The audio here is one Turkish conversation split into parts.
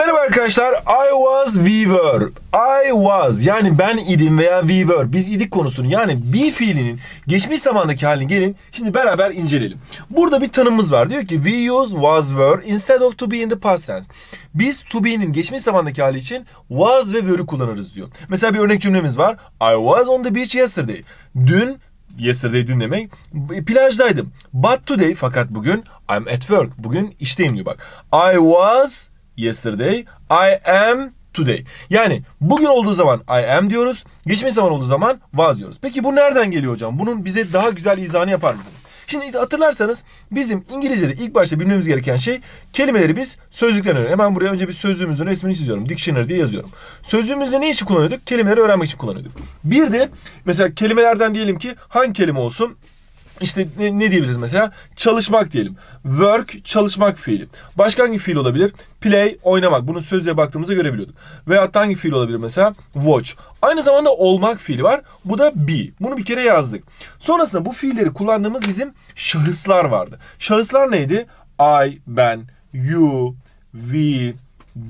Merhaba arkadaşlar. I was we were. I was yani ben idim veya we were. Biz idik konusunu yani be fiilinin geçmiş zamandaki halini gelin şimdi beraber inceleyelim. Burada bir tanımımız var. Diyor ki we use was were instead of to be in the past tense. Biz to be'nin geçmiş zamandaki hali için was ve were'ü kullanırız diyor. Mesela bir örnek cümlemiz var. I was on the beach yesterday. Dün yesterday dün demek. Plajdaydım. But today fakat bugün I'm at work. Bugün işteyim diyor bak. I was yesterday, I am today. Yani bugün olduğu zaman I am diyoruz, geçmiş zaman olduğu zaman was diyoruz. Peki bu nereden geliyor hocam? Bunun bize daha güzel izahını yapar mısınız? Şimdi hatırlarsanız bizim İngilizce'de ilk başta bilmemiz gereken şey kelimeleri biz sözlükten öğreniyoruz. Hemen buraya önce bir sözlüğümüzün resmini çiziyorum. Dictionary diye yazıyorum. Sözlüğümüzde ne için kullanıyorduk? Kelimeleri öğrenmek için kullanıyorduk. Bir de mesela kelimelerden diyelim ki hangi kelime olsun? işte ne, ne diyebiliriz mesela? Çalışmak diyelim. Work çalışmak fiili. Başka hangi fiil olabilir? Play oynamak. Bunu sözlüğe baktığımızda görebiliyorduk. Veya hangi fiil olabilir mesela? Watch. Aynı zamanda olmak fiili var. Bu da be. Bunu bir kere yazdık. Sonrasında bu fiilleri kullandığımız bizim şahıslar vardı. Şahıslar neydi? I, ben, you, we,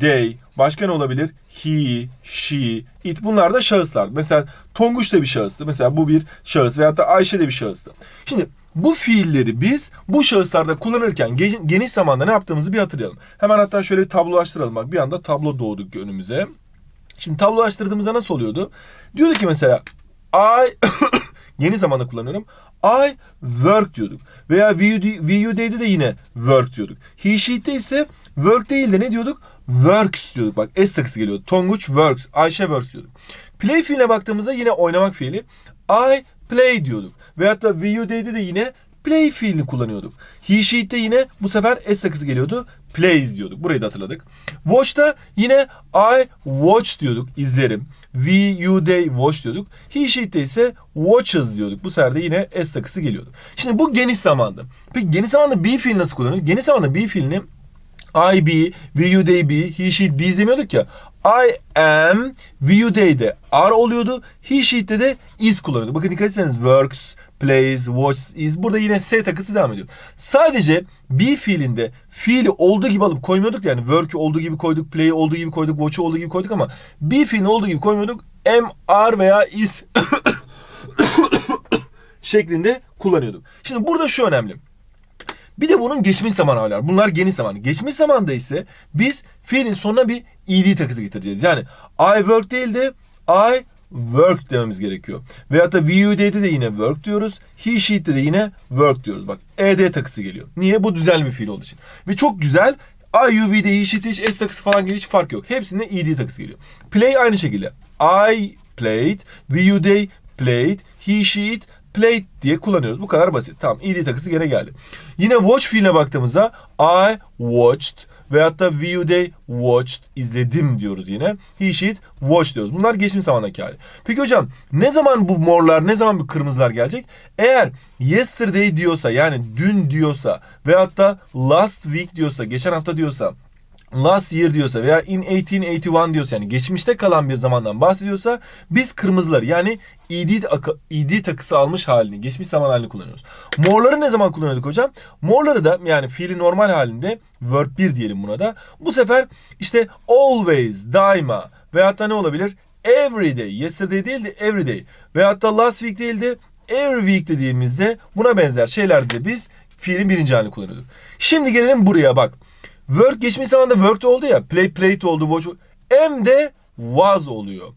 they. Başka ne olabilir? He, she, it bunlar da şahıslar. Mesela Tonguç da bir şahıstı. Mesela bu bir şahıs veyahut da Ayşe de bir şahıstı. Şimdi bu fiilleri biz bu şahıslarda kullanırken geniş zamanda ne yaptığımızı bir hatırlayalım. Hemen hatta şöyle bir tablolaştıralım. Bak bir anda tablo doğduk önümüze. Şimdi tablolaştırdığımızda nasıl oluyordu? Diyordu ki mesela I yeni zamanda kullanıyorum. I work diyorduk. Veya we, we you day'de de yine work diyorduk. He she'de ise Work değil de ne diyorduk? Works diyorduk. Bak S takısı geliyor. Tonguç works. Ayşe works diyorduk. Play fiiline baktığımızda yine oynamak fiili. I play diyorduk. Veyahut da VU'deydi de yine play fiilini kullanıyorduk. He sheet'te yine bu sefer S takısı geliyordu. Plays diyorduk. Burayı da hatırladık. Watch'ta yine I watch diyorduk. İzlerim. We, watch diyorduk. He sheet'te ise watches diyorduk. Bu sefer de yine S takısı geliyordu. Şimdi bu geniş zamanda. Peki geniş zamanda be fiil nasıl kullanılır? Geniş zamanda be fiilini I be, will you they be, he she these demiyorduk ya. I am, will you they de, are oluyordu. He she'de de de is kullanıyordu. Bakın dikkat etseniz works, plays, watches, is. Burada yine S takısı devam ediyor. Sadece be fiilinde fiili olduğu gibi alıp koymuyorduk. Yani work'ü olduğu gibi koyduk, play'i olduğu gibi koyduk, watch'u olduğu gibi koyduk ama be fiilini olduğu gibi koymuyorduk. Am, are veya is şeklinde kullanıyorduk. Şimdi burada şu önemli bir de bunun geçmiş zaman hali var. Bunlar geniş zaman. Geçmiş zamanda ise biz fiilin sonuna bir ed takısı getireceğiz. Yani I work değil de I work dememiz gerekiyor. Veyahut da we VUD'de de yine work diyoruz. He sheet'te de yine work diyoruz. Bak ED takısı geliyor. Niye? Bu düzel bir fiil olduğu için. Ve çok güzel I, U, V'de, he sheet'te hiç S takısı falan gibi hiç fark yok. Hepsinde ED takısı geliyor. Play aynı şekilde. I played, we VUD played, he it played diye kullanıyoruz. Bu kadar basit. Tamam id e takısı gene geldi. Yine watch fiiline baktığımızda I watched veyahut da view they watched izledim diyoruz yine. He she it diyoruz. Bunlar geçmiş zamandaki hali. Peki hocam ne zaman bu morlar ne zaman bu kırmızılar gelecek? Eğer yesterday diyorsa yani dün diyorsa veyahut da last week diyorsa geçen hafta diyorsa last year diyorsa veya in 1881 diyorsa yani geçmişte kalan bir zamandan bahsediyorsa biz kırmızıları yani ID, e ID e takısı almış halini, geçmiş zaman halini kullanıyoruz. Morları ne zaman kullanıyorduk hocam? Morları da yani fiili normal halinde verb 1 diyelim buna da. Bu sefer işte always, daima veyahut da ne olabilir? everyday yesterday değil de everyday day veyahut da last week değil de every week dediğimizde buna benzer şeylerde biz fiilin birinci halini kullanıyorduk. Şimdi gelelim buraya bak. Work geçmiş zamanda worked oldu ya. Play played oldu. Watch, M de was oluyor.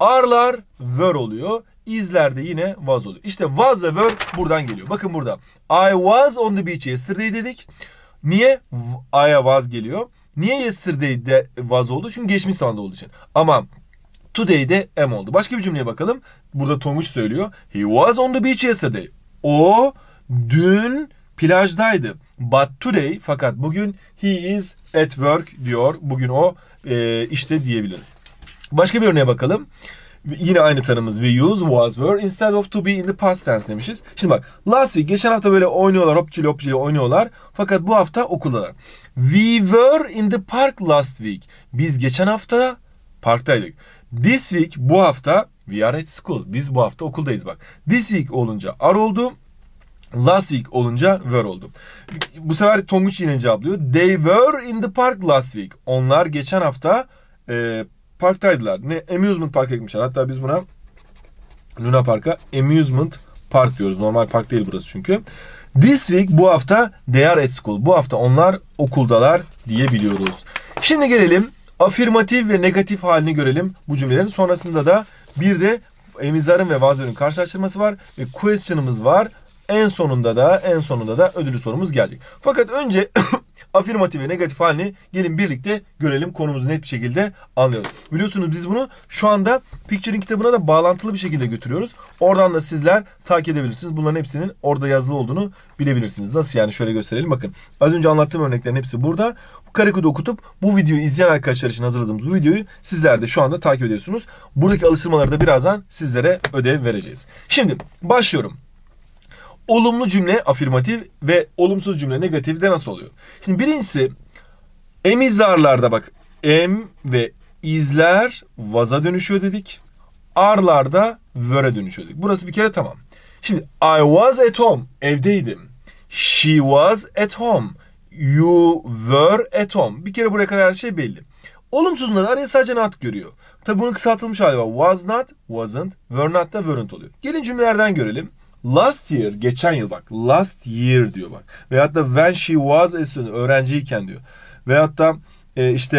R'lar were oluyor. Is'ler de yine was oluyor. İşte was ve were buradan geliyor. Bakın burada. I was on the beach yesterday dedik. Niye I'ya was geliyor? Niye yesterday de was oldu? Çünkü geçmiş zamanda olduğu için. Ama today de M oldu. Başka bir cümleye bakalım. Burada Tonguç söylüyor. He was on the beach yesterday. O dün plajdaydı. But today fakat bugün he is at work diyor. Bugün o e, işte diyebiliriz. Başka bir örneğe bakalım. Yine aynı tanımız we use was were instead of to be in the past tense demişiz. Şimdi bak last week geçen hafta böyle oynuyorlar hopçili hopçili oynuyorlar. Fakat bu hafta okuldalar. We were in the park last week. Biz geçen hafta parktaydık. This week bu hafta we are at school. Biz bu hafta okuldayız bak. This week olunca are oldu. Last week olunca were oldu. Bu sefer Tonguç yine cevaplıyor. They were in the park last week. Onlar geçen hafta e, parktaydılar. Ne amusement park ekmişler. Hatta biz buna Luna Park'a amusement park diyoruz. Normal park değil burası çünkü. This week bu hafta they are at school. Bu hafta onlar okuldalar diyebiliyoruz. Şimdi gelelim afirmatif ve negatif halini görelim bu cümlelerin. Sonrasında da bir de emizlerin ve vazgeçlerin karşılaştırması var ve question'ımız var. En sonunda da en sonunda da ödülü sorumuz gelecek. Fakat önce afirmatif ve negatif halini gelin birlikte görelim. Konumuzu net bir şekilde anlayalım. Biliyorsunuz biz bunu şu anda Picture'in kitabına da bağlantılı bir şekilde götürüyoruz. Oradan da sizler takip edebilirsiniz. Bunların hepsinin orada yazılı olduğunu bilebilirsiniz. Nasıl yani şöyle gösterelim bakın. Az önce anlattığım örneklerin hepsi burada. Karikodu okutup bu videoyu izleyen arkadaşlar için hazırladığımız bu videoyu sizler de şu anda takip ediyorsunuz. Buradaki alıştırmaları da birazdan sizlere ödev vereceğiz. Şimdi başlıyorum olumlu cümle afirmatif ve olumsuz cümle negatif de nasıl oluyor? Şimdi birincisi emizarlarda bak em ve izler vaza dönüşüyor dedik. Arlarda vöre dönüşüyor dedik. Burası bir kere tamam. Şimdi I was at home evdeydim. She was at home. You were at home. Bir kere buraya kadar her şey belli. Olumsuzunda da araya sadece not görüyor. Tabi bunun kısaltılmış hali var. Was not, wasn't, were not da weren't oluyor. Gelin cümlelerden görelim. Last year, geçen yıl bak. Last year diyor bak. Veyahut da when she was a student, öğrenciyken diyor. Veyahut da e, işte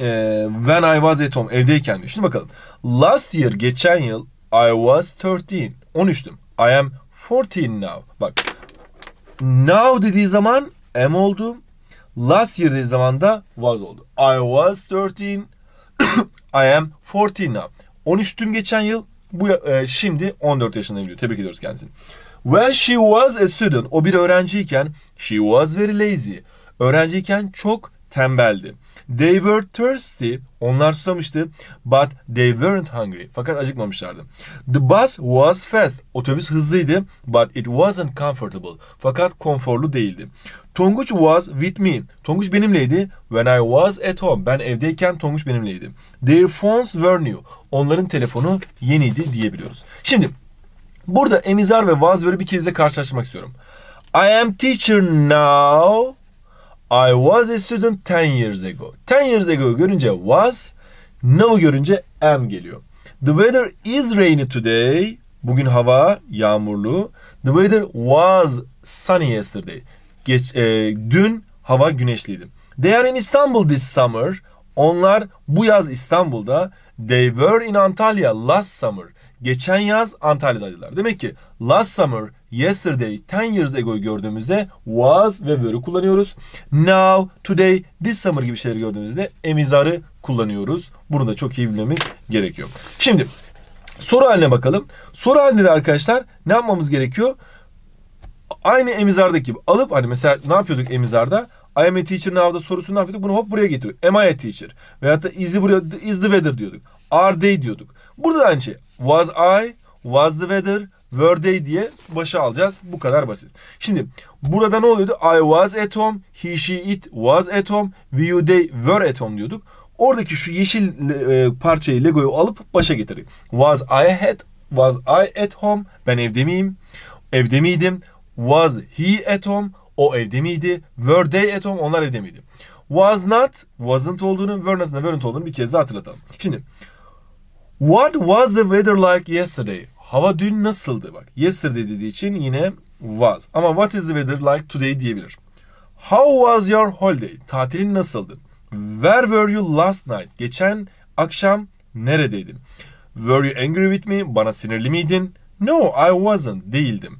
e, when I was at home, evdeyken diyor. Şimdi bakalım. Last year, geçen yıl I was 13. 13'tüm. I am 14 now. Bak. Now dediği zaman am oldu. Last year dediği zaman da was oldu. I was 13. I am 14 now. 13'tüm geçen yıl. Bu e, şimdi 14 yaşında evleniyor. Tebrik ediyoruz kendisini. When she was a student, o bir öğrenciyken she was very lazy. Öğrenciyken çok tembeldi. They were thirsty. Onlar susamıştı. But they weren't hungry. Fakat acıkmamışlardı. The bus was fast. Otobüs hızlıydı. But it wasn't comfortable. Fakat konforlu değildi. Tonguç was with me. Tonguç benimleydi. When I was at home. Ben evdeyken Tonguç benimleydi. Their phones were new. Onların telefonu yeniydi diyebiliyoruz. Şimdi burada emizar ve was vere'i bir kez de karşılaştırmak istiyorum. I am teacher now. I was a student 10 years ago. 10 years ago görünce was, now görünce am geliyor. The weather is rainy today. Bugün hava yağmurlu. The weather was sunny yesterday. Geç, e, dün hava güneşliydi. They are in Istanbul this summer. Onlar bu yaz İstanbul'da. They were in Antalya last summer. Geçen yaz Antalya'daydılar. Demek ki last summer, yesterday, 10 years ago gördüğümüzde was ve were'ı kullanıyoruz. Now, today, this summer gibi şeyleri gördüğümüzde emizarı kullanıyoruz. Bunu da çok iyi bilmemiz gerekiyor. Şimdi soru haline bakalım. Soru halinde de arkadaşlar ne yapmamız gerekiyor? aynı emizardaki gibi alıp hani mesela ne yapıyorduk emizarda? I am a teacher now'da sorusunu ne yapıyorduk? Bunu hop buraya getiriyor. Am I a teacher? Veyahut da is, buraya, is the weather diyorduk. Are they diyorduk. Burada aynı şey. Was I, was the weather, were they diye başa alacağız. Bu kadar basit. Şimdi burada ne oluyordu? I was at home, he, she, it was at home, we, you, they were at home diyorduk. Oradaki şu yeşil e, parçayı, legoyu alıp başa getirdik. Was I at, was I at home? Ben evde miyim? Evde miydim? Was he at home? O evde miydi? Were they at home? Onlar evde miydi? Was not, wasn't olduğunu, were not, weren't olduğunu bir kez daha hatırlatalım. Şimdi What was the weather like yesterday? Hava dün nasıldı? Bak yesterday dediği için yine was. Ama what is the weather like today diyebilir. How was your holiday? Tatilin nasıldı? Where were you last night? Geçen akşam neredeydin? Were you angry with me? Bana sinirli miydin? No, I wasn't. Değildim.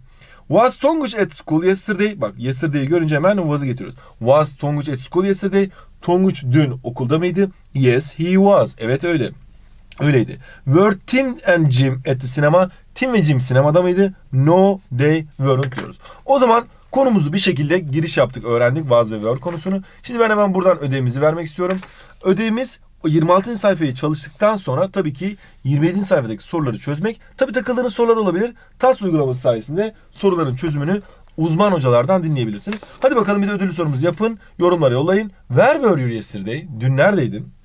Was Tonguç at school yesterday. Bak yesterday'i görünce hemen was'ı getiriyoruz. Was Tonguç at school yesterday. Tonguç dün okulda mıydı? Yes, he was. Evet öyle. Öyleydi. Were Tim and Jim at the cinema? Tim ve Jim sinemada mıydı? No, they weren't diyoruz. O zaman konumuzu bir şekilde giriş yaptık, öğrendik was ve were konusunu. Şimdi ben hemen buradan ödevimizi vermek istiyorum. Ödevimiz 26. sayfayı çalıştıktan sonra tabii ki 27. sayfadaki soruları çözmek. Tabii takıldığınız sorular olabilir. TAS uygulaması sayesinde soruların çözümünü uzman hocalardan dinleyebilirsiniz. Hadi bakalım bir de ödüllü sorumuzu yapın. Yorumlara yollayın. Ver ve you yesterday? Dün neredeydin?